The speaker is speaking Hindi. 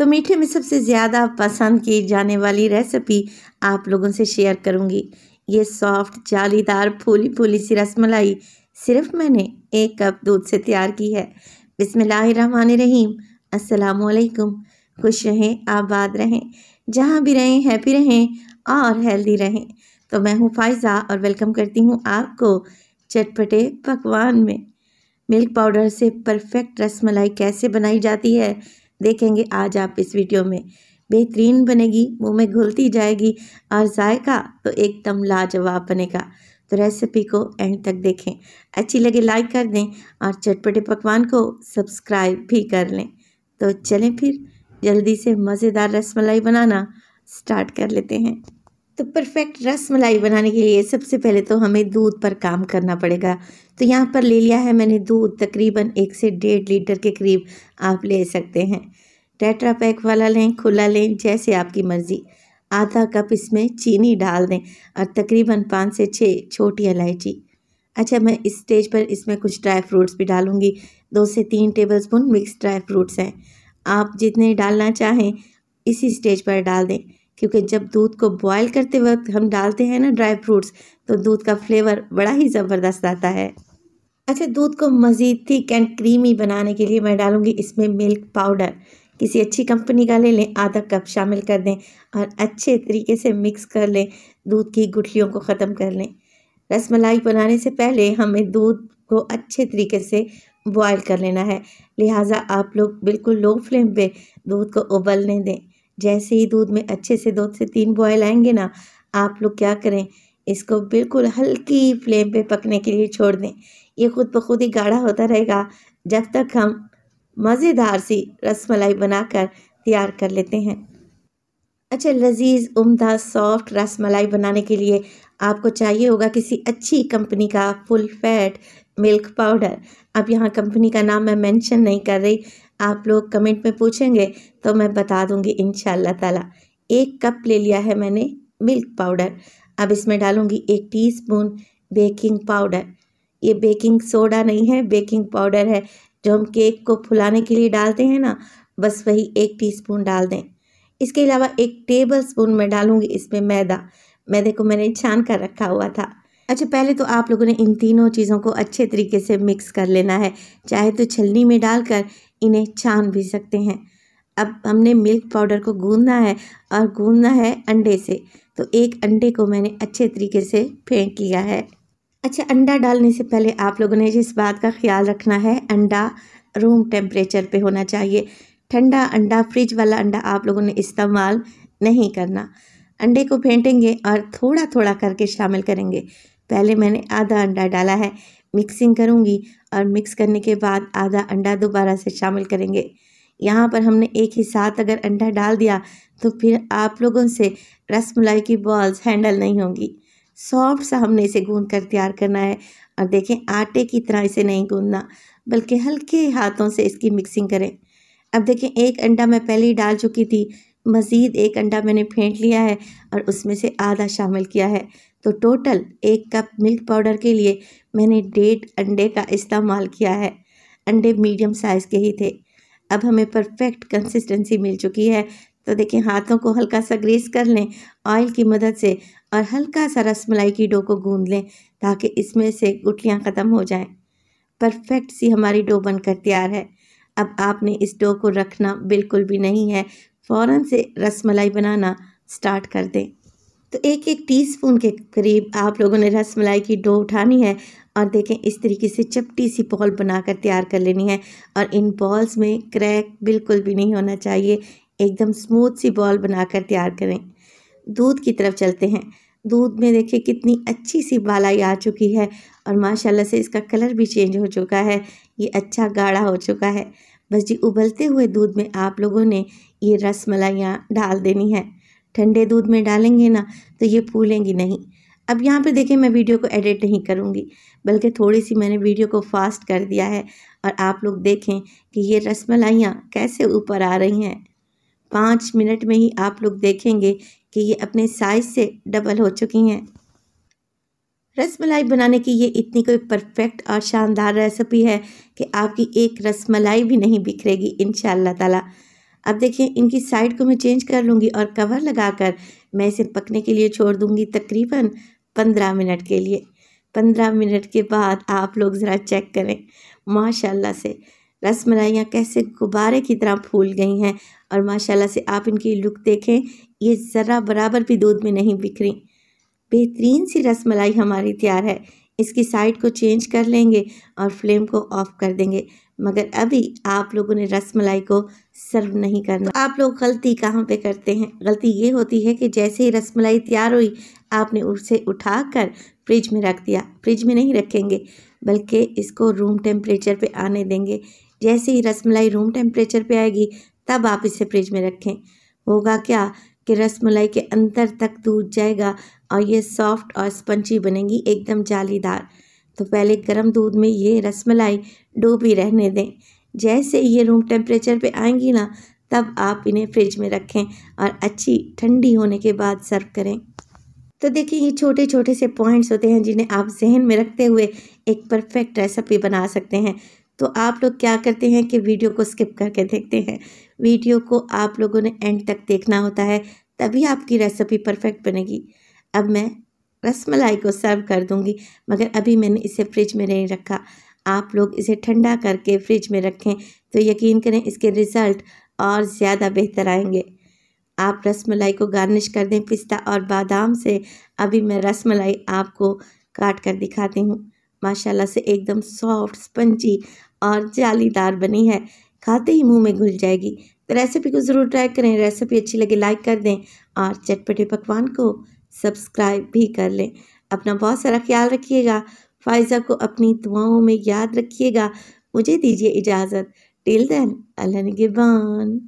तो मीठे में सबसे ज़्यादा पसंद की जाने वाली रेसिपी आप लोगों से शेयर करूँगी ये सॉफ्ट जालीदार फूली फूली सी रसमलाई सिर्फ मैंने एक कप दूध से तैयार की है बिसमीम असलकुम खुश रहें आबाद रहें जहाँ भी रहें हैप्पी रहें और हेल्दी रहें तो मैं हूँ फायज़ा और वेलकम करती हूँ आपको चटपटे पकवान में मिल्क पाउडर से परफेक्ट रसमलाई कैसे बनाई जाती है देखेंगे आज आप इस वीडियो में बेहतरीन बनेगी मुंह में घुलती जाएगी और जायका तो एकदम लाजवाब बनेगा तो रेसिपी को एंड तक देखें अच्छी लगे लाइक कर दें और चटपटे पकवान को सब्सक्राइब भी कर लें तो चलें फिर जल्दी से मज़ेदार रसमलाई बनाना स्टार्ट कर लेते हैं तो परफेक्ट रस मलाई बनाने के लिए सबसे पहले तो हमें दूध पर काम करना पड़ेगा तो यहाँ पर ले लिया है मैंने दूध तकरीबन एक से डेढ़ लीटर के करीब आप ले सकते हैं टेट्रा पैक वाला लें खुला लें जैसे आपकी मर्ज़ी आधा कप इसमें चीनी डाल दें और तकरीबन पाँच से छः छोटी इलायची अच्छा मैं इस स्टेज पर इसमें कुछ ड्राई फ्रूट्स भी डालूंगी दो से तीन tablespoon mix dry fruits हैं आप जितने डालना चाहें इसी स्टेज पर डाल दें क्योंकि जब दूध को बॉयल करते वक्त हम डालते हैं ना ड्राई फ्रूट्स तो दूध का फ्लेवर बड़ा ही ज़बरदस्त आता है अच्छा दूध को मज़ीद थिक एंड क्रीमी बनाने के लिए मैं डालूँगी इसमें मिल्क पाउडर किसी अच्छी कंपनी का ले लें आधा कप शामिल कर दें और अच्छे तरीके से मिक्स कर लें दूध की गुठलियों को ख़त्म कर लें रस मलाई बनाने से पहले हमें दूध को अच्छे तरीके से बॉयल कर लेना है लिहाजा आप लोग बिल्कुल लो फ्लेम पे दूध को उबलने दें जैसे ही दूध में अच्छे से दो से तीन बॉयल आएंगे ना आप लोग क्या करें इसको बिल्कुल हल्की फ्लेम पे पकने के लिए छोड़ दें ये खुद ब खुद ही गाढ़ा होता रहेगा जब तक हम मज़ेदार सी रसमलाई बनाकर तैयार कर लेते हैं अच्छा लजीज़ उम्दा सॉफ्ट रसमलाई बनाने के लिए आपको चाहिए होगा किसी अच्छी कंपनी का फुल फैट मिल्क पाउडर अब यहाँ कंपनी का नाम मैं मेंशन नहीं कर रही आप लोग कमेंट में पूछेंगे तो मैं बता दूँगी इन ताला एक कप ले लिया है मैंने मिल्क पाउडर अब इसमें डालूँगी एक टीस्पून बेकिंग पाउडर ये बेकिंग सोडा नहीं है बेकिंग पाउडर है जो हम केक को फुलाने के लिए डालते हैं ना बस वही एक टीस्पून डाल दें इसके अलावा एक टेबल स्पून में डालूँगी इसमें मैदा मैदे को मैंने छान कर रखा हुआ था अच्छा पहले तो आप लोगों ने इन तीनों चीज़ों को अच्छे तरीके से मिक्स कर लेना है चाहे तो छलनी में डालकर इन्हें छान भी सकते हैं अब हमने मिल्क पाउडर को गूंदना है और गूंदना है अंडे से तो एक अंडे को मैंने अच्छे तरीके से फेंक लिया है अच्छा अंडा डालने से पहले आप लोगों ने जिस बात का ख्याल रखना है अंडा रूम टेम्परेचर पे होना चाहिए ठंडा अंडा फ्रिज वाला अंडा आप लोगों ने इस्तेमाल नहीं करना अंडे को फेंटेंगे और थोड़ा थोड़ा करके शामिल करेंगे पहले मैंने आधा अंडा डाला है मिक्सिंग करूँगी और मिक्स करने के बाद आधा अंडा दोबारा से शामिल करेंगे यहाँ पर हमने एक ही साथ अगर अंडा डाल दिया तो फिर आप लोगों से रस मलाई की बॉल्स हैंडल नहीं होंगी सॉफ्ट सा हमने इसे गूंद कर तैयार करना है और देखें आटे की तरह इसे नहीं गूंदना बल्कि हल्के हाथों से इसकी मिक्सिंग करें अब देखें एक अंडा मैं पहले ही डाल चुकी थी मज़ीद एक अंडा मैंने फेंट लिया है और उसमें से आधा शामिल किया है तो टोटल एक कप मिल्क पाउडर के लिए मैंने डेढ़ अंडे का इस्तेमाल किया है अंडे मीडियम साइज़ के ही थे अब हमें परफेक्ट कंसिस्टेंसी मिल चुकी है तो देखें हाथों को हल्का सा ग्रीस कर लें ऑयल की मदद से और हल्का सा रस मलाई की डो को गूंद लें ताकि इसमें से गुटियाँ ख़त्म हो जाएं परफेक्ट सी हमारी डो बनकर तैयार है अब आपने इस डो को रखना बिल्कुल भी नहीं है फ़ौर से रस मलाई बनाना स्टार्ट कर दें तो एक एक टीस्पून के करीब आप लोगों ने रस मलाई की डो उठानी है और देखें इस तरीके से चपटी सी बॉल बनाकर तैयार कर लेनी है और इन बॉल्स में क्रैक बिल्कुल भी नहीं होना चाहिए एकदम स्मूथ सी बॉल बनाकर तैयार करें दूध की तरफ चलते हैं दूध में देखिए कितनी अच्छी सी बालाई आ चुकी है और माशाल्लाह से इसका कलर भी चेंज हो चुका है ये अच्छा गाढ़ा हो चुका है बस जी उबलते हुए दूध में आप लोगों ने ये रस मलाइयाँ डाल देनी है ठंडे दूध में डालेंगे ना तो ये फूलेंगी नहीं अब यहाँ पे देखें मैं वीडियो को एडिट नहीं करूँगी बल्कि थोड़ी सी मैंने वीडियो को फास्ट कर दिया है और आप लोग देखें कि ये रसमलाइयाँ कैसे ऊपर आ रही हैं पाँच मिनट में ही आप लोग देखेंगे कि ये अपने साइज़ से डबल हो चुकी हैं रसमलाई बनाने की ये इतनी कोई परफेक्ट और शानदार रेसिपी है कि आपकी एक रसमलाई भी नहीं बिखरेगी इन ताला अब देखिए इनकी साइड को मैं चेंज कर लूँगी और कवर लगाकर मैं इसे पकने के लिए छोड़ दूँगी तकरीबन पंद्रह मिनट के लिए पंद्रह मिनट के बाद आप लोग ज़रा चेक करें माशाल्लाह से रस मलाइयाँ कैसे गुब्बारे की तरह फूल गई हैं और माशाल्लाह से आप इनकी लुक देखें ये ज़रा बराबर भी दूध में नहीं बिखरी बेहतरीन सी रस मलाई हमारी तैयार है इसकी साइड को चेंज कर लेंगे और फ्लेम को ऑफ़ कर देंगे मगर अभी आप लोगों ने रस मलाई को सर्व नहीं करना तो आप लोग गलती कहाँ पे करते हैं गलती ये होती है कि जैसे ही रसमलाई तैयार हुई आपने उसे उठा कर फ्रिज में रख दिया फ्रिज में नहीं रखेंगे बल्कि इसको रूम टेम्परेचर पे आने देंगे जैसे ही रसमलाई रूम टेम्परेचर पे आएगी तब आप इसे फ्रिज में रखें होगा क्या कि रसमलाई के अंदर तक दूध जाएगा और ये सॉफ्ट और स्पंची बनेंगी एकदम जालीदार तो पहले गर्म दूध में ये रसमलाई डूबी रहने दें जैसे ये रूम टेम्परेचर पे आएंगी ना तब आप इन्हें फ्रिज में रखें और अच्छी ठंडी होने के बाद सर्व करें तो देखिए ये छोटे छोटे से पॉइंट्स होते हैं जिन्हें आप जहन में रखते हुए एक परफेक्ट रेसिपी बना सकते हैं तो आप लोग क्या करते हैं कि वीडियो को स्किप करके देखते हैं वीडियो को आप लोगों ने एंड तक देखना होता है तभी आपकी रेसिपी परफेक्ट बनेगी अब मैं रसमलाई को सर्व कर दूंगी मगर अभी मैंने इसे फ्रिज में नहीं रखा आप लोग इसे ठंडा करके फ्रिज में रखें तो यकीन करें इसके रिज़ल्ट और ज़्यादा बेहतर आएंगे आप रसमलाई को गार्निश कर दें पिस्ता और बादाम से अभी मैं रसमलाई आपको काट कर दिखाती हूँ माशाल्लाह से एकदम सॉफ्ट स्पंजी और जालीदार बनी है खाते ही मुंह में घुल जाएगी तो रेसिपी को ज़रूर ट्राई करें रेसिपी अच्छी लगे लाइक कर दें और चटपटे पकवान को सब्सक्राइब भी कर लें अपना बहुत सारा ख्याल रखिएगा फायजा को अपनी दुआओं में याद रखिएगा मुझे दीजिए इजाज़त टिल देन अल्लाह ने गिबान